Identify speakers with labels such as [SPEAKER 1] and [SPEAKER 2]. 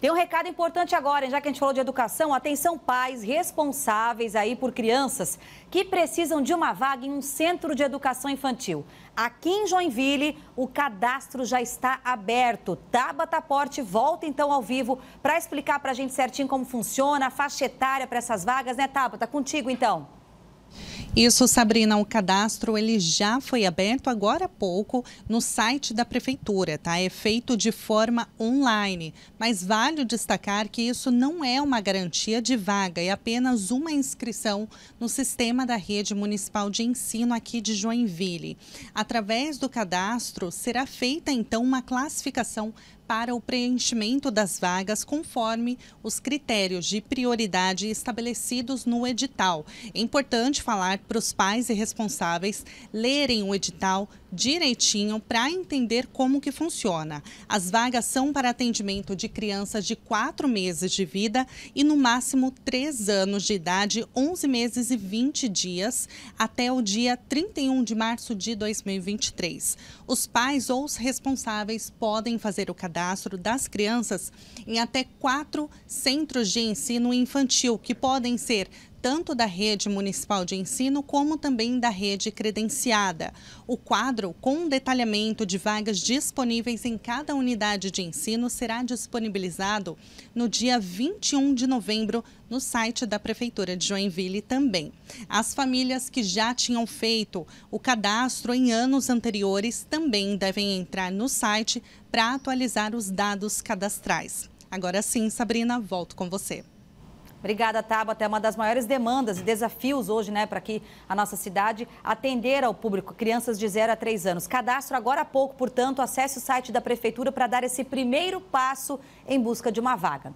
[SPEAKER 1] Tem um recado importante agora, já que a gente falou de educação. Atenção, pais responsáveis aí por crianças que precisam de uma vaga em um centro de educação infantil. Aqui em Joinville, o cadastro já está aberto. Tabata tá, Porte volta então ao vivo para explicar para a gente certinho como funciona a faixa etária para essas vagas, né, Tabata? Contigo então.
[SPEAKER 2] Isso, Sabrina, o cadastro ele já foi aberto agora há pouco no site da prefeitura, tá? É feito de forma online, mas vale destacar que isso não é uma garantia de vaga, é apenas uma inscrição no sistema da rede municipal de ensino aqui de Joinville. Através do cadastro será feita então uma classificação para o preenchimento das vagas conforme os critérios de prioridade estabelecidos no edital. É importante falar para os pais e responsáveis lerem o edital direitinho para entender como que funciona. As vagas são para atendimento de crianças de 4 meses de vida e no máximo 3 anos de idade, 11 meses e 20 dias, até o dia 31 de março de 2023. Os pais ou os responsáveis podem fazer o cadastro cadastro das crianças em até quatro centros de ensino infantil, que podem ser tanto da rede municipal de ensino como também da rede credenciada. O quadro com um detalhamento de vagas disponíveis em cada unidade de ensino será disponibilizado no dia 21 de novembro no site da Prefeitura de Joinville também. As famílias que já tinham feito o cadastro em anos anteriores também devem entrar no site para atualizar os dados cadastrais. Agora sim, Sabrina, volto com você. Obrigada, Tabata. É uma das maiores demandas e desafios
[SPEAKER 1] hoje, né, para aqui a nossa cidade, atender ao público, crianças de 0 a 3 anos. Cadastro agora há pouco, portanto, acesse o site da Prefeitura para dar esse primeiro passo em busca de uma vaga.